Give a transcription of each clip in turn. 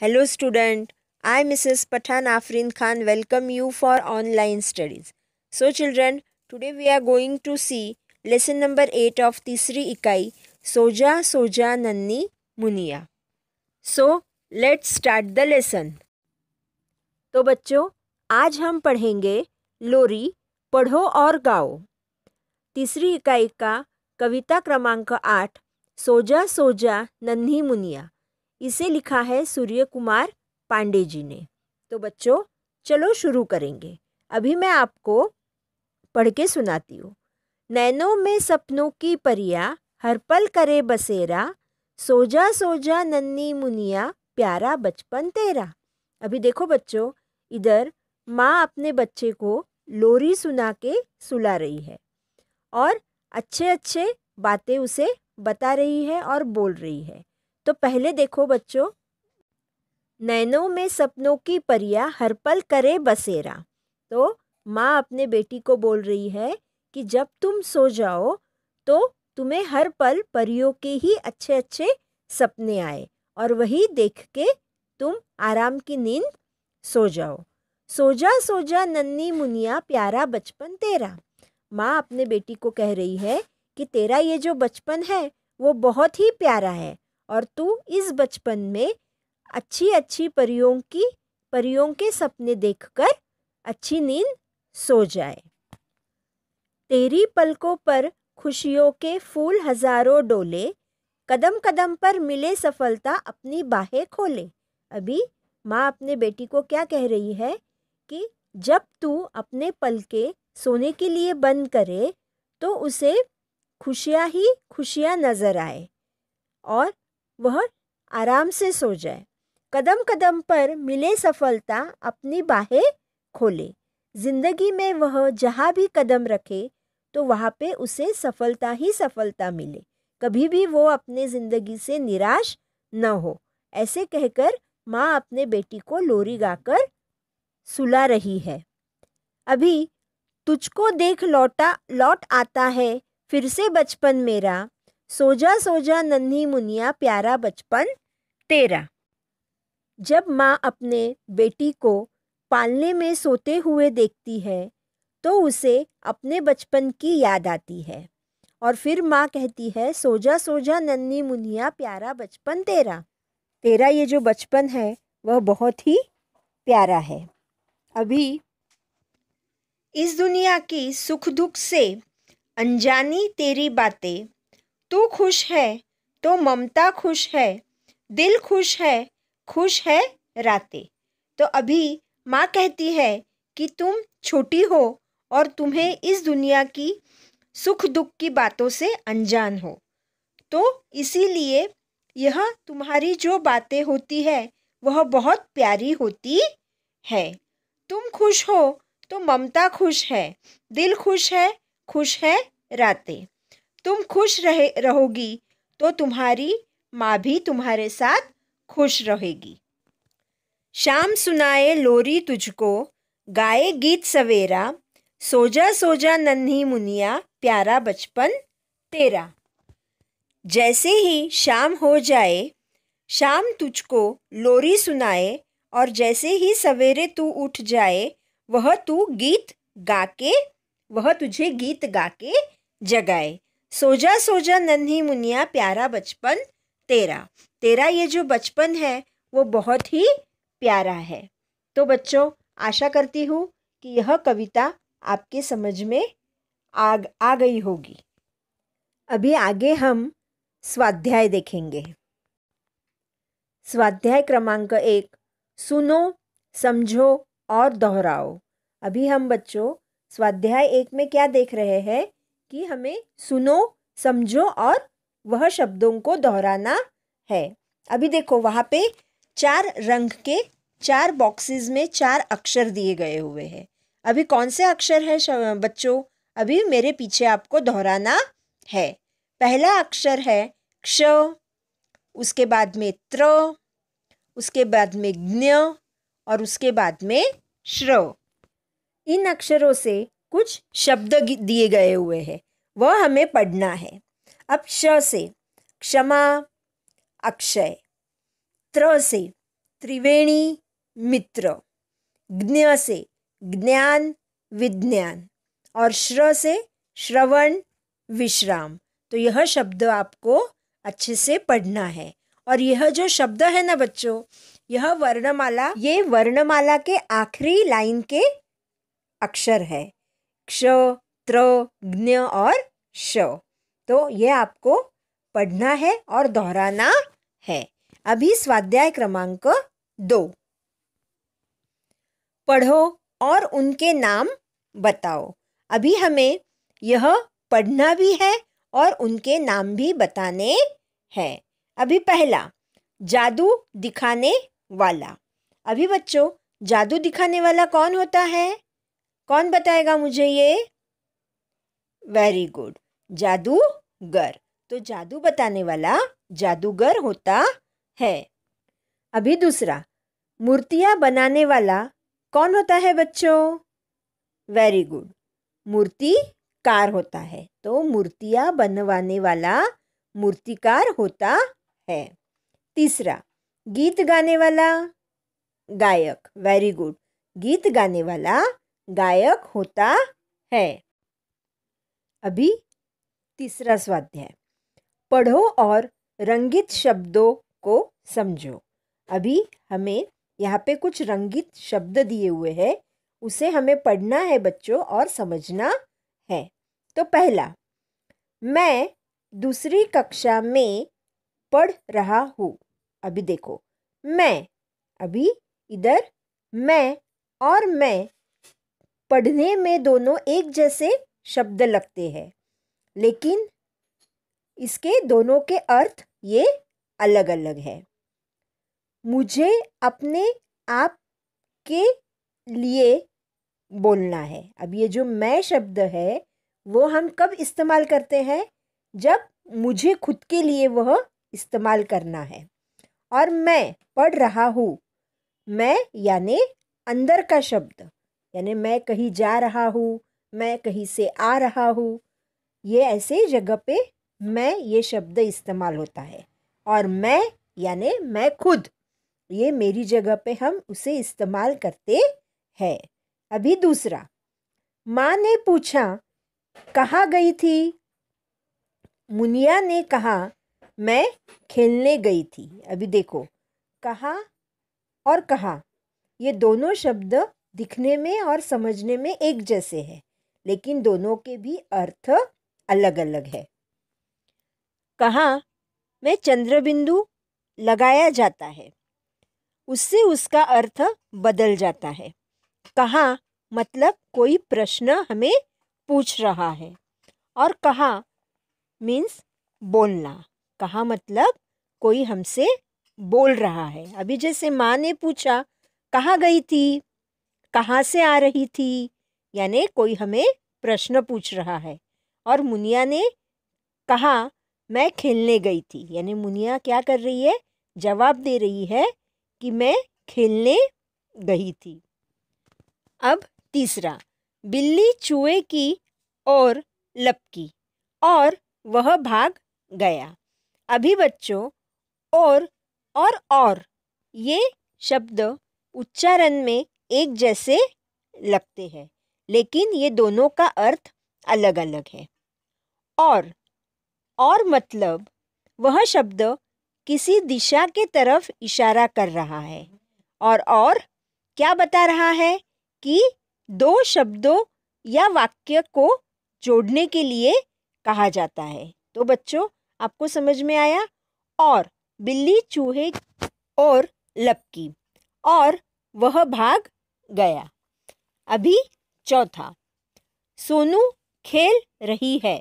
Hello student I Mrs Pathan Afreen Khan welcome you for online studies so children today we are going to see lesson number eight of तीसरी इकाई सोजा सोजा नन्नी मुनिया so let's start the lesson तो बच्चों आज हम पढ़ेंगे लोरी पढ़ो और गाओ तीसरी इकाई का कविता क्रमांक आठ सोजा सोजा नन्ही मुनिया इसे लिखा है सूर्य कुमार पांडे जी ने तो बच्चों चलो शुरू करेंगे अभी मैं आपको पढ़ के सुनाती हूँ नैनों में सपनों की परिया हर पल करे बसेरा सोजा सोजा नन्नी मुनिया प्यारा बचपन तेरा अभी देखो बच्चों इधर माँ अपने बच्चे को लोरी सुना के सुला रही है और अच्छे अच्छे बातें उसे बता रही है और बोल रही है तो पहले देखो बच्चों नैनों में सपनों की परिया हर पल करे बसेरा तो माँ अपने बेटी को बोल रही है कि जब तुम सो जाओ तो तुम्हें हर पल परियों के ही अच्छे अच्छे सपने आए और वही देख के तुम आराम की नींद सो जाओ सोजा सोजा नन्नी मुनिया प्यारा बचपन तेरा माँ अपने बेटी को कह रही है कि तेरा ये जो बचपन है वो बहुत ही प्यारा है और तू इस बचपन में अच्छी अच्छी परियों की परियों के सपने देखकर अच्छी नींद सो जाए तेरी पलकों पर खुशियों के फूल हजारों डोले कदम कदम पर मिले सफलता अपनी बाहें खोले अभी माँ अपने बेटी को क्या कह रही है कि जब तू अपने पल के सोने के लिए बंद करे तो उसे खुशियाँ ही खुशियाँ नज़र आए और वह आराम से सो जाए कदम कदम पर मिले सफलता अपनी बाहें खोले जिंदगी में वह जहाँ भी कदम रखे तो वहाँ पे उसे सफलता ही सफलता मिले कभी भी वो अपने ज़िंदगी से निराश न हो ऐसे कहकर माँ अपने बेटी को लोरी गाकर सुला रही है अभी तुझको देख लौटा लौट आता है फिर से बचपन मेरा सोजा सोजा नन्ही मुनिया प्यारा बचपन तेरा जब माँ अपने बेटी को पालने में सोते हुए देखती है तो उसे अपने बचपन की याद आती है और फिर माँ कहती है सोजा सोजा नन्ही मुनिया प्यारा बचपन तेरा तेरा ये जो बचपन है वह बहुत ही प्यारा है अभी इस दुनिया की सुख दुख से अनजानी तेरी बातें तू खुश है तो ममता खुश है दिल खुश है खुश है राते तो अभी माँ कहती है कि तुम छोटी हो और तुम्हें इस दुनिया की सुख दुख की बातों से अनजान हो तो इसीलिए यह तुम्हारी जो बातें होती है वह बहुत प्यारी होती है तुम खुश हो तो ममता खुश है दिल खुश है खुश है रातें तुम खुश रहे रहोगी तो तुम्हारी माँ भी तुम्हारे साथ खुश रहेगी शाम सुनाए लोरी तुझको गाए गीत सवेरा सोजा सोजा नन्ही मुनिया प्यारा बचपन तेरा जैसे ही शाम हो जाए शाम तुझको लोरी सुनाए और जैसे ही सवेरे तू उठ जाए वह तू गीत गा के वह तुझे गीत गा के जगाए सोजा सोजा नन्ही मुनिया प्यारा बचपन तेरा तेरा ये जो बचपन है वो बहुत ही प्यारा है तो बच्चों आशा करती हूँ कि यह कविता आपके समझ में आ आ गई होगी अभी आगे हम स्वाध्याय देखेंगे स्वाध्याय क्रमांक एक सुनो समझो और दोहराओ अभी हम बच्चों स्वाध्याय एक में क्या देख रहे हैं कि हमें सुनो समझो और वह शब्दों को दोहराना है अभी देखो वहाँ पे चार रंग के चार बॉक्सेस में चार अक्षर दिए गए हुए हैं अभी कौन से अक्षर है बच्चों अभी मेरे पीछे आपको दोहराना है पहला अक्षर है क्ष उसके बाद में त्र उसके बाद में ज्ञ और उसके बाद में श्र इन अक्षरों से कुछ शब्द दिए गए हुए हैं वह हमें पढ़ना है अब श से क्षमा अक्षय त्र से त्रिवेणी मित्र ज्ञ से ज्ञान विज्ञान और श्र से श्रवण विश्राम तो यह शब्द आपको अच्छे से पढ़ना है और यह जो शब्द है ना बच्चों यह वर्णमाला ये वर्णमाला के आखिरी लाइन के अक्षर है क्ष त्र ज्ञ और श तो ये आपको पढ़ना है और दोहराना है अभी स्वाध्याय क्रमांक दो पढ़ो और उनके नाम बताओ अभी हमें यह पढ़ना भी है और उनके नाम भी बताने हैं अभी पहला जादू दिखाने वाला अभी बच्चों जादू दिखाने वाला कौन होता है कौन बताएगा मुझे ये वेरी गुड जादूगर तो जादू बताने वाला जादूगर होता है अभी दूसरा मूर्तियां बनाने वाला कौन होता है बच्चों वेरी गुड मूर्तिकार होता है तो मूर्तियां बनवाने वाला मूर्तिकार होता है तीसरा गीत गाने वाला गायक वेरी गुड गीत गाने वाला गायक होता है अभी तीसरा स्वाध्याय पढ़ो और रंगित शब्दों को समझो अभी हमें यहाँ पे कुछ रंगित शब्द दिए हुए हैं उसे हमें पढ़ना है बच्चों और समझना है तो पहला मैं दूसरी कक्षा में पढ़ रहा हूँ अभी देखो मैं अभी इधर मैं और मैं पढ़ने में दोनों एक जैसे शब्द लगते हैं लेकिन इसके दोनों के अर्थ ये अलग अलग है मुझे अपने आप के लिए बोलना है अब ये जो मैं शब्द है वो हम कब इस्तेमाल करते हैं जब मुझे खुद के लिए वह इस्तेमाल करना है और मैं पढ़ रहा हूँ मैं यानी अंदर का शब्द यानी मैं कहीं जा रहा हूँ मैं कहीं से आ रहा हूँ ये ऐसे जगह पे मैं ये शब्द इस्तेमाल होता है और मैं यानी मैं खुद ये मेरी जगह पे हम उसे इस्तेमाल करते हैं अभी दूसरा माँ ने पूछा कहाँ गई थी मुनिया ने कहा मैं खेलने गई थी अभी देखो कहा और कहा ये दोनों शब्द दिखने में और समझने में एक जैसे हैं लेकिन दोनों के भी अर्थ अलग अलग है कहाँ में चंद्रबिंदु लगाया जाता है उससे उसका अर्थ बदल जाता है कहाँ मतलब कोई प्रश्न हमें पूछ रहा है और कहा मीन्स बोलना कहा मतलब कोई हमसे बोल रहा है अभी जैसे माँ ने पूछा कहाँ गई थी कहाँ से आ रही थी यानी कोई हमें प्रश्न पूछ रहा है और मुनिया ने कहा मैं खेलने गई थी यानी मुनिया क्या कर रही है जवाब दे रही है कि मैं खेलने गई थी अब तीसरा बिल्ली चूहे की और लपकी और वह भाग गया अभी बच्चों और और और ये शब्द उच्चारण में एक जैसे लगते हैं लेकिन ये दोनों का अर्थ अलग अलग है और और मतलब वह शब्द किसी दिशा के तरफ इशारा कर रहा है और और क्या बता रहा है कि दो शब्दों या वाक्य को जोड़ने के लिए कहा जाता है तो बच्चों आपको समझ में आया और बिल्ली चूहे और लपकी और वह भाग गया अभी चौथा सोनू खेल रही है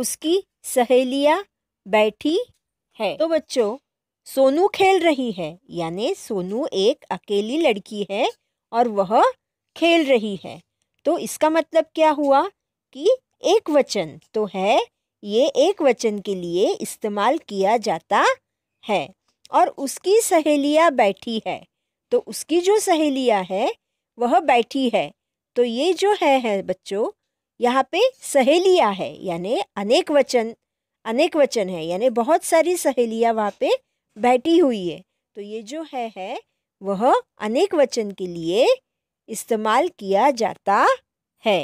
उसकी सहेलियां बैठी है तो बच्चों सोनू खेल रही है यानी सोनू एक अकेली लड़की है और वह खेल रही है तो इसका मतलब क्या हुआ कि एक वचन तो है ये एक वचन के लिए इस्तेमाल किया जाता है और उसकी सहेलियां बैठी है तो उसकी जो सहेलियाँ है वह बैठी है तो ये जो है है बच्चों यहाँ पे सहेलियाँ है यानी अनेक वचन अनेक वचन है यानी बहुत सारी सहेलियाँ वहाँ पे बैठी हुई है तो ये जो है है वह अनेक वचन के लिए इस्तेमाल किया जाता है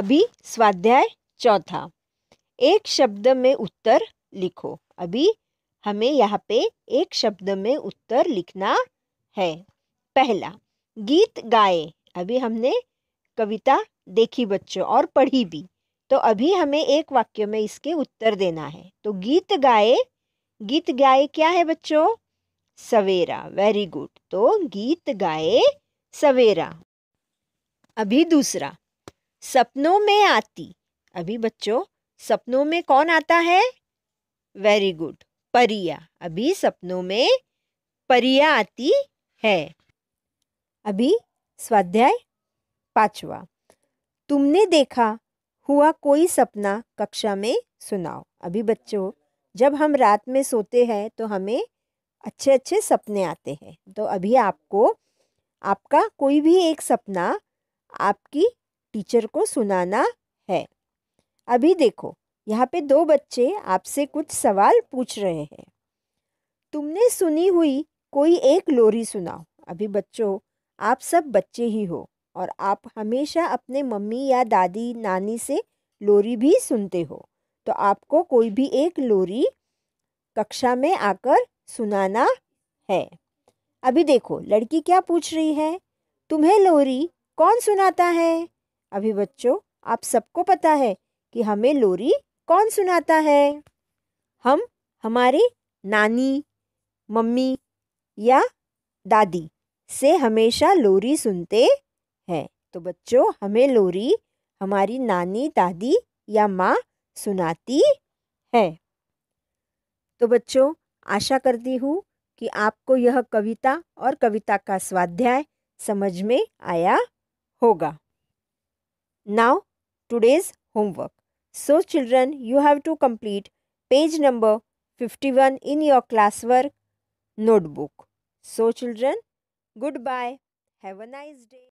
अभी स्वाध्याय चौथा एक शब्द में उत्तर लिखो अभी हमें यहाँ पे एक शब्द में उत्तर लिखना है पहला गीत गाए अभी हमने कविता देखी बच्चों और पढ़ी भी तो अभी हमें एक वाक्य में इसके उत्तर देना है तो गीत गाए गीत गाए क्या है बच्चों सवेरा वेरी गुड तो गीत गाए सवेरा अभी दूसरा सपनों में आती अभी बच्चों सपनों में कौन आता है वेरी गुड परिया अभी सपनों में परिया आती है अभी स्वाध्याय पांचवा तुमने देखा हुआ कोई सपना कक्षा में सुनाओ अभी बच्चों जब हम रात में सोते हैं तो हमें अच्छे अच्छे सपने आते हैं तो अभी आपको आपका कोई भी एक सपना आपकी टीचर को सुनाना है अभी देखो यहाँ पे दो बच्चे आपसे कुछ सवाल पूछ रहे हैं तुमने सुनी हुई कोई एक लोरी सुनाओ अभी बच्चों आप सब बच्चे ही हो और आप हमेशा अपने मम्मी या दादी नानी से लोरी भी सुनते हो तो आपको कोई भी एक लोरी कक्षा में आकर सुनाना है अभी देखो लड़की क्या पूछ रही है तुम्हें लोरी कौन सुनाता है अभी बच्चों आप सबको पता है कि हमें लोरी कौन सुनाता है हम हमारी नानी मम्मी या दादी से हमेशा लोरी सुनते हैं तो बच्चों हमें लोरी हमारी नानी दादी या माँ सुनाती है तो बच्चों आशा करती हूँ कि आपको यह कविता और कविता का स्वाध्याय समझ में आया होगा now today's homework so children you have to complete page number fifty in your class work notebook So children, goodbye. Have a nice day.